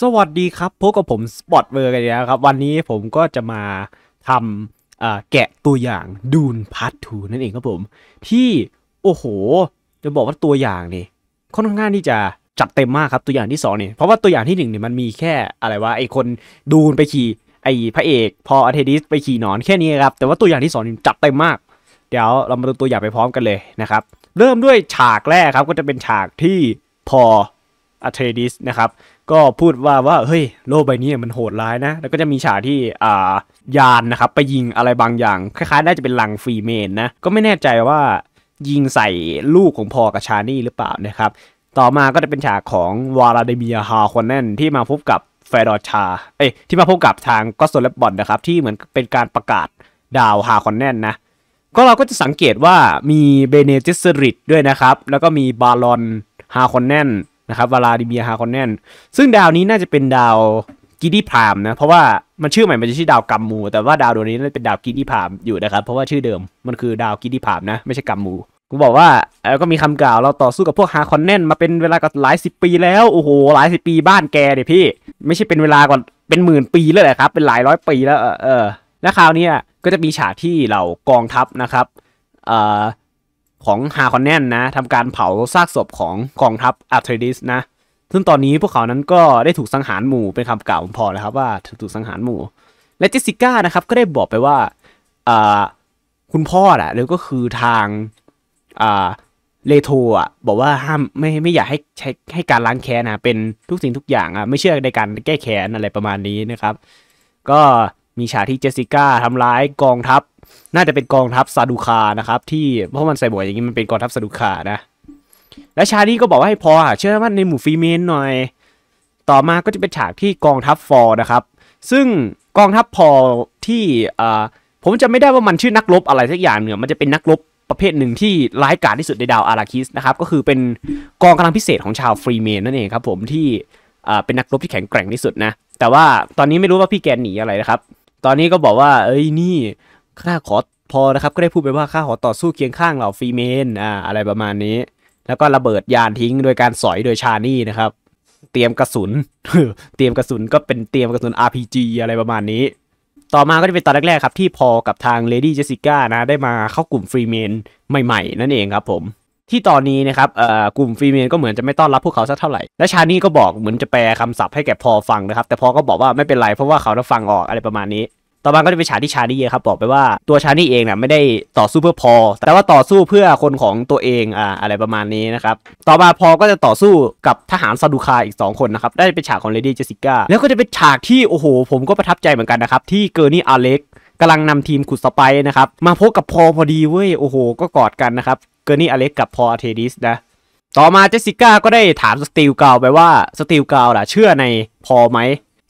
สวัสดีครับพบกับผมสปอตเบอร์กันแล้วครับวันนี้ผมก็จะมาทำแกะตัวอย่างดูนพาร์ทูนั่นเองครับผม ที่โอ้โห จะบอกว่าตัวอย่างนี่ค่อนข้างที่จะจัดเต็มมากครับตัวอย่างที่2เนี่ยเพราะว่าตัวอย่างที่1เนี่ยมันมีแค่อะไรวะไอคนดูนไปขี่ไอพระเอก พออเทดิสไปขี่นอนแค่นี้ครับแต่ว่าตัวอย่างที่2นี่จัดเต็มมากเดี๋ยวเรามาดูตัวอย่างไปพร้อมกันเลยนะครับเริ่มด้วยฉากแรกครับ ก็จะเป็นฉากที่พออัเทรดิสนะครับก็พูดว่าว่าเฮ้ยโลกใบนี้มันโหดร้ายนะแล้วก็จะมีฉากที่อ่ายานนะครับไปยิงอะไรบางอย่างคล้ายๆ น่าจะเป็นลังฟรีเมนนะก็ไม่แน่ใจว่า ยิงใส่ลูกของพอกับชานี่หรือเปล่านะครับต่อมาก็จะเป็นฉากของวาลาดิเมียฮาคอนแนนที่มาพบกับแฟดอชาเอ้ยที่มาพบกับทางก็สโตเลบอนนะครับที่เหมือนเป็นการประกาศดาวฮาคอนแนนนะก็เราก็จะสังเกตว่ามีเบเนจิสริดด้วยนะครับแล้วก็มีบาลอนฮาคอนแนนนะครับวาลาดิเมียฮาคอนแนนซึ่งดาวนี้น่าจะเป็นดาวกิดี้พามนะ เพราะว่ามันชื่อใหม่มันจะชื่อดาวกัมมู แต่ว่าดาวดวงนี้เป็นดาวกิดี้พามอยู่นะครับ เพราะว่าชื่อเดิมมันคือดาวกิดี้พามนะ ไม่ใช่กัมมูกูบอกว่า แล้วก็มีคำกล่าวเราต่อสู้กับพวกฮาคอนแนนมาเป็นเวลากว่าหลายสิบปีแล้วโอ้โห หลายสิบปีบ้านแกเดี๋ยพี่ไม่ใช่เป็นเวลากว่าเป็นหมื่นปีเลยแหละครับ เป็นหลายร้อยปีแล้วเออและคราวนี้ก็จะมีฉากที่เหล่ากองทัพนะครับเอ่อของฮาคอนแนนนะทำการเผาซากศพของกองทัพอาร์เทรดิสนะ ซึ่งตอนนี้พวกเขานั้นก็ได้ถูกสังหารหมู่ เป็นคำกล่าวพอแล้วครับ ว่าถูกสังหารหมู่ และเจสสิก้านะครับก็ได้บอกไปว่าคุณพ่ออะแล้วก็คือทางเลโทอ่ะบอกว่าห้ามไม่ไม่อยากให้ใช้ให้การล้างแค้นนะเป็นทุกสิ่งทุกอย่างอ่ะไม่เชื่อในการแก้แค้นอะไรประมาณนี้นะครับ ก็มีฉากที่เจสสิก้าทำร้ายกองทัพน่าจะเป็นกองทัพซาดูคานะครับที่เพราะมันใส่บอยอย่างนี้มันเป็นกองทัพซาดูคานะ และชาลีก็บอกว่าให้พอเชื่อมั่นในหมู่ฟีเมนหน่อย ต่อมาก็จะเป็นฉากที่กองทัพฟอร์นะครับ ซึ่งกองทัพพอที่ผมจะไม่ได้ว่ามันชื่อนักรบอะไรสักอย่างเนี่ยมันจะเป็นนักรบประเภทหนึ่งที่ร้ายกาจที่สุดในดาวอาราคิสนะครับก็คือเป็นกองกำลังพิเศษของชาวฟรีเมนนั่นเองครับผมที่เป็นนักรบที่แข็งแกร่งที่สุดนะ แต่ว่าตอนนี้ไม่รู้ว่าพี่แกนหนีอะไรนะครับตอนนี้ก็บอกว่าเอ้ยนี่ข้าขอพอนะครับก็ได้พูดไปว่าข้าขอต่อสู้เคียงข้างเหล่าฟรีเมนอ่าอะไรประมาณนี้ แล้วก็ระเบิดยานทิ้งโดยการสอยโดยชานี่นะครับ เตรียมกระสุนเตรียมกระสุนก็เป็นเตรียมกระสุน RPG อะไรประมาณนี้ ต่อมาก็จะเป็นตอนแรกๆครับที่พอกับทางเลดี้เจสิก้านะได้มาเข้ากลุ่มฟรีเมนใหม่ๆ นั่นเองครับผมที่ตอนนี้นะครับเออ่กลุ่มฟรีเมนก็เหมือนจะไม่ต้อนรับพวกเขาสักเท่าไหร่และชานี่ก็บอกเหมือนจะแปลคำศัพท์ให้แก่พอฟังนะครับแต่พอก็บอกว่าไม่เป็นไรเพราะว่าเขาจะฟังออกอะไรประมาณนี้ต่อมาก็จะไปฉากที่ชานี่เยครับบอกไปว่าตัวชานี่เองนะ่ะไม่ได้ต่อสู้เพื่อพอแต่ว่าต่อสู้เพื่อคนของตัวเองอ่าอะไรประมาณนี้นะครับ ต่อมาพอก็จะต่อสู้กับทหารซาดูคาอีก 2 คนนะครับ ได้เป็นฉากของเลดี้เจสิก้าแล้วก็จะเป็นฉากที่โอ้โหผมก็ประทับใจเหมือนกันนะครับ ที่เกอร์นี่อาเล็กกำลังนำทีมขุดสไปนะครับ มาพบกับพอพอดีเว้ย โอ้โห ก็กอดกันนะครับเกอร์นี่อาเล็กกับพออเทดิสนะต่อมาเจสิก้าก็ได้ถามสตีลเกาไปว่าสตีลเกาล่ะเชื่อในพอไหม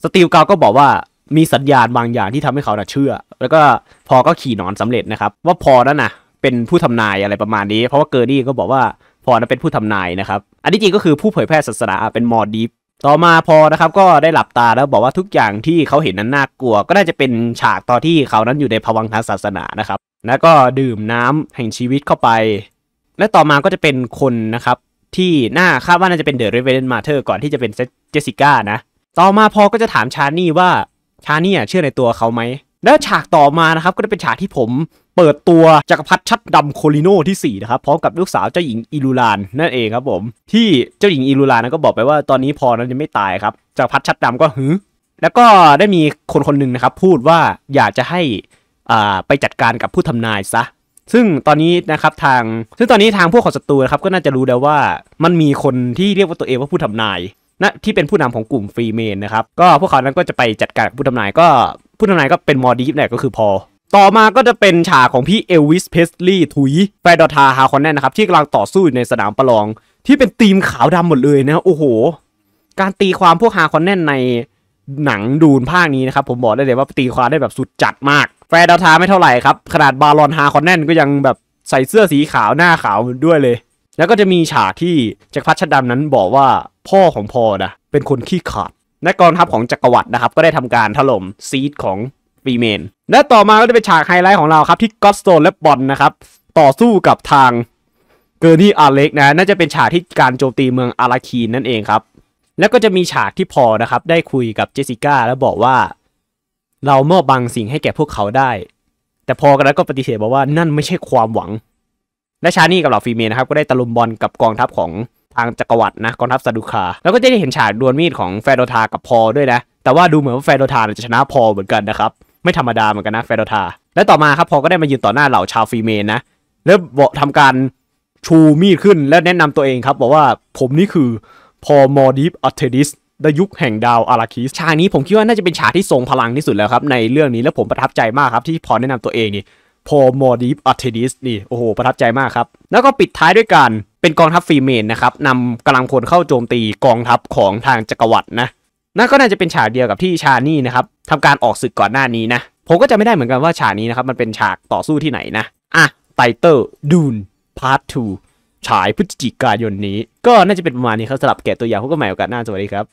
สตีลเกาก็บอกว่ามีสัญญาณบางอย่างที่ทำให้เขาเชื่อ แล้วก็พอก็ขี่นอนสำเร็จนะครับ ว่าพอนั่นนะเป็นผู้ทำนายอะไรประมาณนี้ เพราะว่าเกอร์ดี้ก็บอกว่า พอนั้นเป็นผู้ทำนายนะครับ อันที่จริงก็คือผู้เผยแพร่ศาสนาเป็นมอดีฟต่อมาพอนะครับ ก็ได้หลับตาแล้วบอกว่าทุกอย่างที่เขาเห็นนั้นน่ากลัว ก็น่าจะเป็นฉากตอนที่เขานั้นอยู่ในภวังทางศาสนานะครับ แล้วก็ดื่มน้ำแห่งชีวิตเข้าไป และต่อมาก็จะเป็นคนนะครับที่น่าคาดว่าน่าจะเป็นเดอะเรเวนมาเธอร์ก่อนที่จะเป็นเจสสิก้านะ ต่อมาพอก็จะถามชานี่ว่าชาเนี่ยเชื่อในตัวเขาไหมแล้วฉากต่อมานะครับก็จะเป็นฉากที่ผมเปิดตัวจักรพรรดิชัดดำโคลิโนที่4นะครับพร้อมกับลูกสาวเจ้าหญิงอิลูลานนั่นเองครับผมที่เจ้าหญิงอิลูลานก็บอกไปว่าตอนนี้พอนั้นยังไม่ตายครับจักรพรรดิชัดดำก็หืแล้วก็ได้มีคนคนหนึ่งนะครับพูดว่าอยากจะให้อ่าไปจัดการกับผู้ทำนายซะซึ่งตอนนี้นะครับทางซึ่งตอนนี้ทางพวกของศัตรูนะครับก็น่าจะรู้แล้วว่ามันมีคนที่เรียกว่าตัวเองว่าผู้ทำนายนะที่เป็นผู้นำของกลุ่มฟรีเมนนะครับ ก็พวกเขานั้นก็จะไปจัดการผู้ทำนายก็ผู้ทำนายก็เป็นมอดีฟเนี่ยก็คือพอ ต่อมาก็จะเป็นฉากของพี่เอลวิสเพสลีย์ถุยแฟดอทาฮาคอนแนนนะครับ ที่กำลังต่อสู้ในสนามประลองที่เป็นทีมขาวดำหมดเลยนะ โอ้โห การตีความพวกฮาคอนแนนในหนังดูนภาคนี้นะครับผมบอกได้เลยว่าตีความได้แบบสุดจัดมากแฟดอทาไม่เท่าไหร่ครับขนาดบาลอนฮาคอนแนนก็ยังแบบใส่เสื้อสีขาวหน้าขาวด้วยเลยแล้วก็จะมีฉากที่จักรพรรดิชัดดำนั้นบอกว่าพ่อของพอนะเป็นคนขี้ขาดนักกองทัพของจักรวรรดินะครับ ก็ได้ทำการถล่มซีดของฟีเมนและต่อมาก็จะเป็นฉากไฮไลท์ของเราครับที่ก็สโตนและบอลนะครับต่อสู้กับทางเกอร์นี่อาเล็กนะน่าจะเป็นฉากที่การโจมตีเมืองอาราคีนนั่นเองครับ แล้วก็จะมีฉากที่พอนะครับได้คุยกับเจสิก้าแล้วบอกว่าเรามอบบางสิ่งให้แก่พวกเขาได้ แต่พอกันแล้วก็ปฏิเสธบอกว่านั่นไม่ใช่ความหวังและชานี่กับเหล่าฟีเมนนะครับก็ได้ตะลุมบอลกับกองทัพของทางจักรวรรดินะกองทัพซาดูคาแล้วก็จะได้เห็นฉากดวลมีดของแฟโดทากับพอด้วยนะแต่ว่าดูเหมือนว่าแฟโดทาจะชนะพอเหมือนกันนะครับ ไม่ธรรมดาเหมือนกันนะแฟโดทา และต่อมาครับพอก็ได้มายืนต่อหน้าเหล่าชาวฟีเมนนะ แล้วบอกทำการชูมีดขึ้นและแนะนำตัวเองครับบอกว่าผมนี่คือพอมอดิฟอัตเทดิสดนยุคแห่งดาวอาราคิสฉากนี้ผมคิดว่าน่าจะเป็นฉากที่ทรงพลังที่สุดแล้วครับ ในเรื่องนี้และผมประทับใจมากครับที่พอแนะนำตัวเองนี่พอมอดีฟอัตเทดิสนี่ โอ้โห ประทับใจมากครับ แล้วก็ปิดท้ายด้วยการเป็นกองทัพฟีเมนนะครับนำกำลังคนเข้าโจมตีกองทัพของทางจักรวรรดินะนั่นก็น่าจะเป็นฉากเดียวกับที่ชานี่นะครับทำการออกศึกก่อนหน้านี้นะ ผมก็จะไม่ได้เหมือนกันว่าฉากนี้นะครับ มันเป็นฉากต่อสู้ที่ไหนนะ อ่ะไตเติลดูนพาร์ท2ฉายพฤศจิกายนนี้ ก็น่าจะเป็นประมาณนี้ครับสำหรับแกะตัวอย่างพวกก็ใหม่โอกาสหน้าสวัสดีครับ